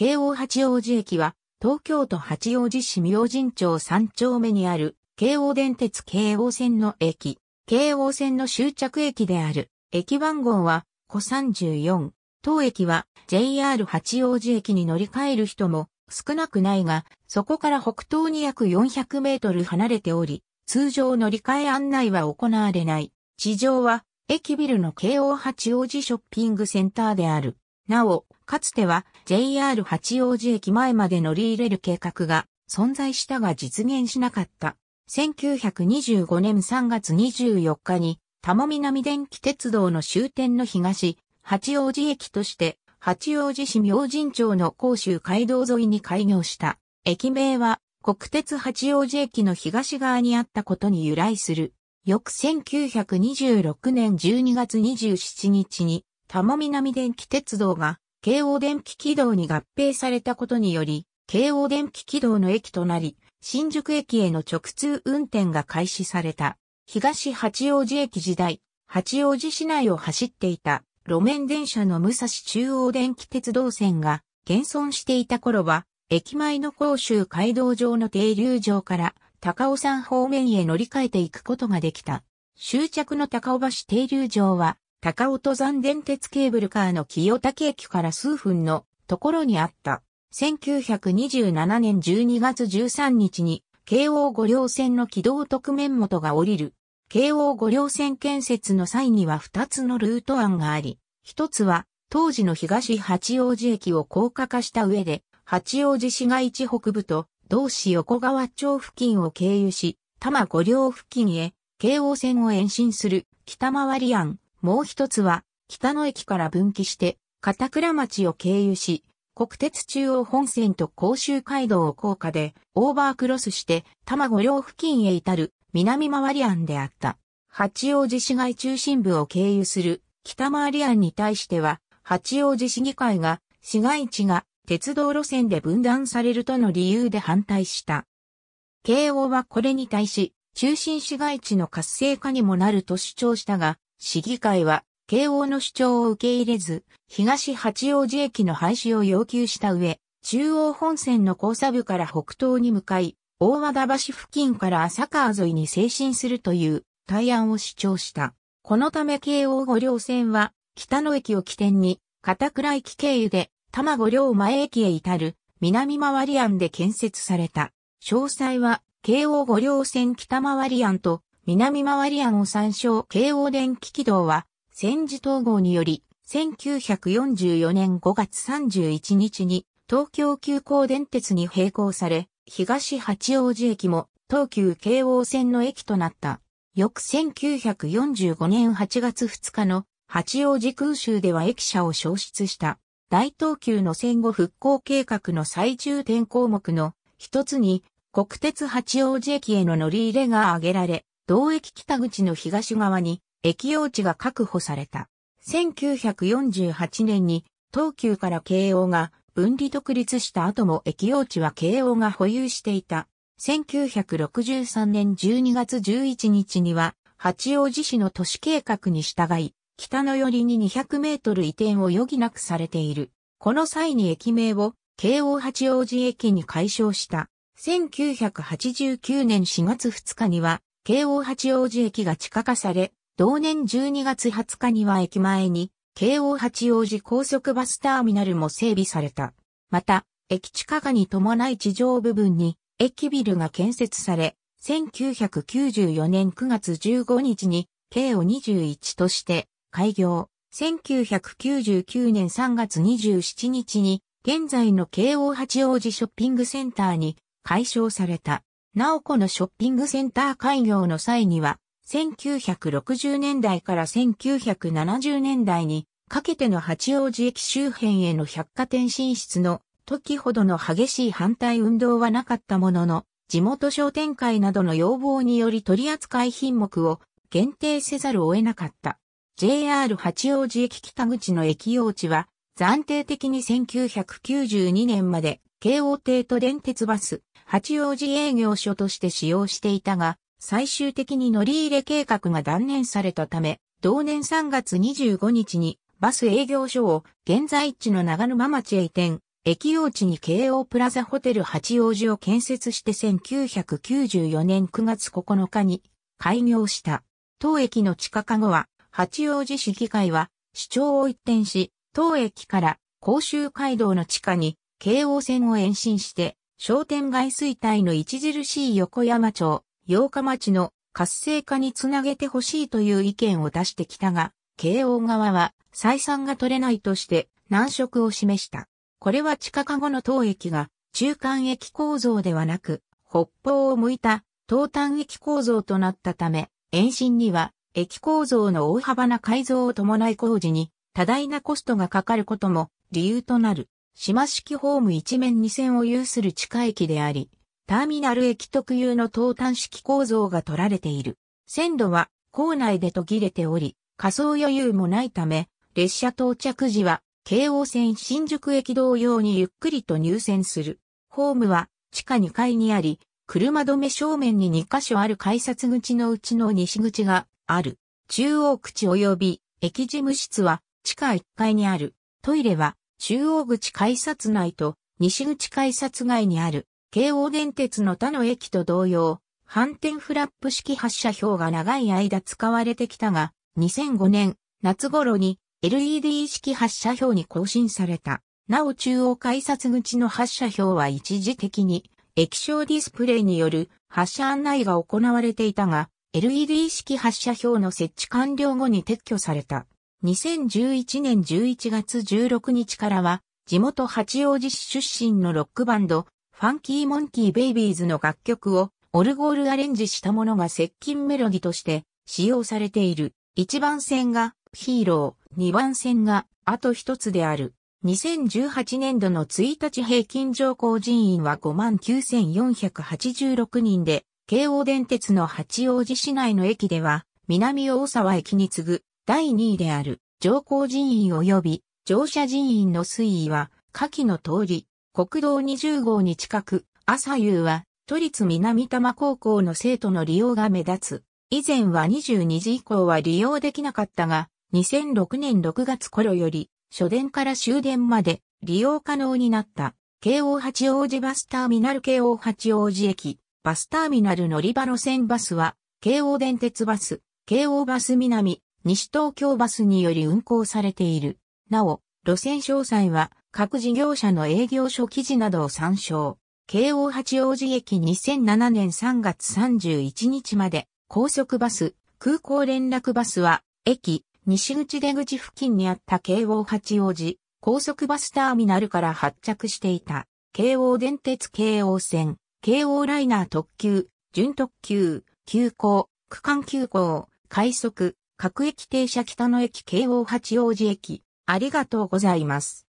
京王八王子駅は、東京都八王子市明神町3丁目にある、京王電鉄京王線の駅、京王線の終着駅である。駅番号は、小34。当駅は、JR 八王子駅に乗り換える人も少なくないが、そこから北東に約400メートル離れており、通常乗り換え案内は行われない。地上は、駅ビルの京王八王子ショッピングセンターである。なお、かつては JR 八王子駅前まで乗り入れる計画が存在したが実現しなかった。1925年3月24日に、多摩南電気鉄道の終点の東、八王子駅として、八王子市明神町の甲州街道沿いに開業した。駅名は、国鉄八王子駅の東側にあったことに由来する。翌1926年12月27日に、多摩南電気鉄道が、京王電気軌道に合併されたことにより、京王電気軌道の駅となり、新宿駅への直通運転が開始された。東八王子駅時代、八王子市内を走っていた路面電車の武蔵中央電気鉄道線が現存していた頃は、駅前の甲州街道上の停留場から高尾山方面へ乗り換えていくことができた。終着の高尾橋停留場は高尾登山電鉄ケーブルカーの清武駅から数分のところにあった。1927年12月13日に、京王五両線の軌道特面元が降りる。京王五両線建設の際には2つのルート案があり、1つは当時の東八王子駅を高架化した上で、八王子市街地北部と同市横川町付近を経由し、多摩五両付近へ、京王線を延伸する北回り案。もう一つは、北野駅から分岐して、片倉町を経由し、国鉄中央本線と甲州街道を高架でオーバークロスして五両付近へ至る南回り案であった。八王子市街中心部を経由する北回り案に対しては、八王子市議会が市街地が鉄道路線で分断されるとの理由で反対した。慶応はこれに対し、中心市街地の活性化にもなると主張したが、市議会は、慶応の主張を受け入れず、東八王子駅の廃止を要求した上、中央本線の交差部から北東に向かい、大和田橋付近から浅川沿いに精進するという対案を主張した。このため慶応五両線は、北野駅を起点に、片倉駅経由で、玉五両前駅へ至る、南回り案で建設された。詳細は、慶応五両線北回り案と、南回り案を参照京王電気軌道は、戦時統合により、1944年5月31日に東京急行電鉄に並行され、東八王子駅も東急京王線の駅となった。翌1945年8月2日の八王子空襲では駅舎を消失した大東急の戦後復興計画の最重点項目の一つに国鉄八王子駅への乗り入れが挙げられ、同駅北口の東側に駅用地が確保された。1948年に東急から京王が分離独立した後も駅用地は京王が保有していた。1963年12月11日には八王子市の都市計画に従い、北の寄りに200メートル移転を余儀なくされている。この際に駅名を京王八王子駅に改称した。1989年4月2日には京王八王子駅が地下化され、同年12月20日には駅前に、京王八王子高速バスターミナルも整備された。また、駅地下化に伴い地上部分に、駅ビルが建設され、1994年9月15日に、京王21として、開業。1999年3月27日に、現在の京王八王子ショッピングセンターに、改称された。お、このショッピングセンター開業の際には、1960年代から1970年代にかけての八王子駅周辺への百貨店進出の時ほどの激しい反対運動はなかったものの、地元商店会などの要望により取扱品目を限定せざるを得なかった。JR 八王子駅北口の駅用地は暫定的に1992年まで京王帝都電鉄バス、八王子営業所として使用していたが、最終的に乗り入れ計画が断念されたため、同年3月25日にバス営業所を現在地の長沼町へ移転、駅用地に京王プラザホテル八王子を建設して1994年9月9日に開業した。当駅の地下化後は、八王子市議会は市長を一転し、当駅から甲州街道の地下に京王線を延伸して、商店街衰退の著しい横山町、八日町の活性化につなげてほしいという意見を出してきたが、京王側は採算が取れないとして難色を示した。これは地下化後の当駅が中間駅構造ではなく、北方を向いた東端駅構造となったため、延伸には駅構造の大幅な改造を伴い工事に多大なコストがかかることも理由となる。島式ホーム一面二線を有する地下駅であり、ターミナル駅特有の東端式構造が取られている。線路は構内で途切れており、仮想余裕もないため、列車到着時は京王線新宿駅同様にゆっくりと入線する。ホームは地下2階にあり、車止め正面に2カ所ある改札口のうちの西口がある。中央口及び駅事務室は地下1階にある。トイレは中央口改札内と西口改札外にある京王電鉄の他の駅と同様、反転フラップ式発射表が長い間使われてきたが、2005年夏頃に LED 式発射表に更新された。なお中央改札口の発射表は一時的に液晶ディスプレイによる発射案内が行われていたが、LED 式発射表の設置完了後に撤去された。2011年11月16日からは、地元八王子市出身のロックバンド、ファンキーモンキーベイビーズの楽曲をオルゴールアレンジしたものが接近メロディとして使用されている。1番線がヒーロー、2番線があと一つである。2018年度の1日平均乗降人員は59,486人で、京王電鉄の八王子市内の駅では、南大沢駅に次ぐ第2位である乗降人員及び乗車人員の推移は下記の通り、国道20号に近く、朝夕は都立南多摩高校の生徒の利用が目立つ。以前は22時以降は利用できなかったが、2006年6月頃より、初電から終電まで利用可能になった。京王八王子バスターミナル京王八王子駅、バスターミナル乗り場路線バスは、京王電鉄バス、京王バス南、西東京バスにより運行されている。なお、路線詳細は各事業者の営業所記事などを参照。京王八王子駅2007年3月31日まで高速バス、空港連絡バスは駅、西口出口付近にあった京王八王子、高速バスターミナルから発着していた、京王電鉄京王線、京王ライナー特急、準特急、急行、区間急行、快速、各駅停車北野駅京王八王子駅。ありがとうございます。